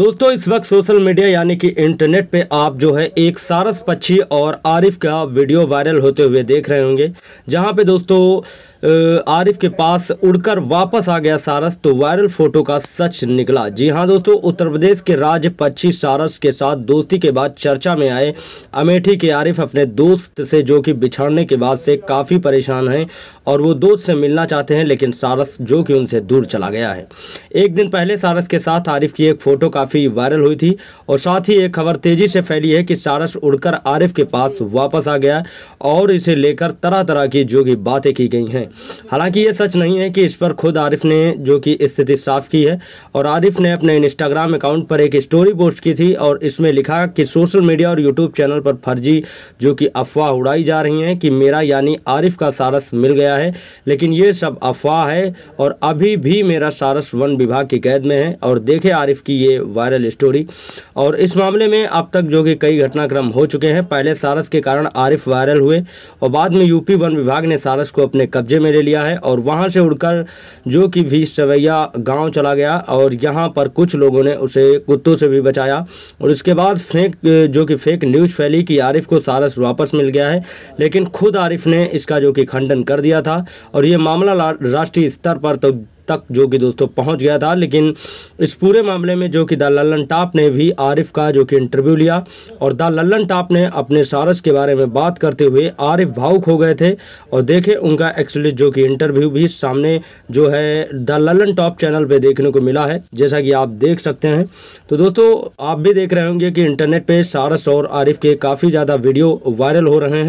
दोस्तों इस वक्त सोशल मीडिया यानी कि इंटरनेट पे आप जो है एक सारस पक्षी और आरिफ का वीडियो वायरल होते हुए देख रहे होंगे जहां पे दोस्तों आरिफ के पास उड़कर वापस आ गया सारस तो वायरल फोटो का सच निकला जी हाँ दोस्तों उत्तर प्रदेश के राज पक्षी सारस के साथ दोस्ती के बाद चर्चा में आए अमेठी के आरिफ अपने दोस्त से जो कि बिछड़ने के बाद से काफ़ी परेशान हैं और वो दोस्त से मिलना चाहते हैं लेकिन सारस जो कि उनसे दूर चला गया है एक दिन पहले सारस के साथ आरिफ की एक फ़ोटो काफ़ी वायरल हुई थी और साथ ही एक खबर तेज़ी से फैली है कि सारस उड़कर आरिफ के पास वापस आ गया और इसे लेकर तरह तरह की जो कि बातें की गई हैं हालांकि ये सच नहीं है कि इस पर खुद आरिफ ने जो कि स्थिति साफ की है और आरिफ ने अपने इंस्टाग्राम अकाउंट पर एक स्टोरी पोस्ट की थी और इसमें लिखा कि सोशल मीडिया और यूट्यूब चैनल पर फर्जी जो कि अफवाह उड़ाई जा रही हैं कि मेरा यानी आरिफ का सारस मिल गया है लेकिन ये सब अफवाह है और अभी भी मेरा सारस वन विभाग की कैद में है और देखे आरिफ की ये वायरल स्टोरी और इस मामले में अब तक जो कि कई घटनाक्रम हो चुके हैं पहले सारस के कारण आरिफ वायरल हुए और बाद में यूपी वन विभाग ने सारस को अपने कब्जे में ले लिया है और वहाँ से उड़कर जो कि भी सवैया गांव चला गया और यहाँ पर कुछ लोगों ने उसे कुत्तों से भी बचाया और इसके बाद फेक जो कि फेक न्यूज़ फैली कि आरिफ को सारस वापस मिल गया है लेकिन खुद आरिफ ने इसका जो कि खंडन कर दिया था और ये मामला राष्ट्रीय स्तर पर तो तक जो कि दोस्तों पहुंच गया था लेकिन इस पूरे मामले में जो कि द लल्लन टाप ने भी आरिफ का जो कि इंटरव्यू लिया और द लल्लन टाप ने अपने सारस के बारे में बात करते हुए आरिफ भावुक हो गए थे और देखे उनका एक्चुअली जो कि इंटरव्यू भी सामने जो है द लल्लन टॉप चैनल पर देखने को मिला है जैसा कि आप देख सकते हैं तो दोस्तों आप भी देख रहे होंगे कि इंटरनेट पर सारस और आरिफ के काफ़ी ज़्यादा वीडियो वायरल हो रहे हैं